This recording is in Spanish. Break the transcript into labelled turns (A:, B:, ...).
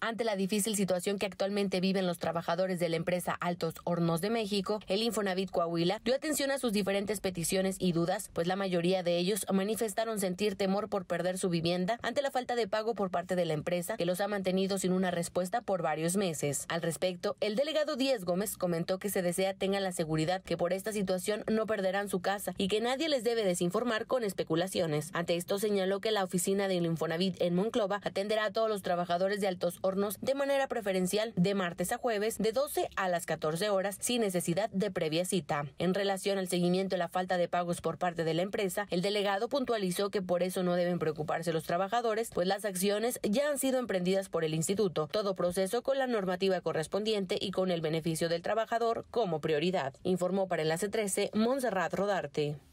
A: Ante la difícil situación que actualmente viven los trabajadores de la empresa Altos Hornos de México, el Infonavit Coahuila dio atención a sus diferentes peticiones y dudas, pues la mayoría de ellos manifestaron sentir temor por perder su vivienda ante la falta de pago por parte de la empresa que los ha mantenido sin una respuesta por varios meses. Al respecto, el delegado Díez Gómez comentó que se desea tengan la seguridad que por esta situación no perderán su casa y que nadie les debe desinformar con especulaciones. Ante esto señaló que la oficina del Infonavit en Monclova atenderá a todos los trabajadores de Altos de manera preferencial de martes a jueves de 12 a las 14 horas sin necesidad de previa cita. En relación al seguimiento de la falta de pagos por parte de la empresa, el delegado puntualizó que por eso no deben preocuparse los trabajadores, pues las acciones ya han sido emprendidas por el instituto, todo proceso con la normativa correspondiente y con el beneficio del trabajador como prioridad, informó para El Enlace 13 Montserrat Rodarte.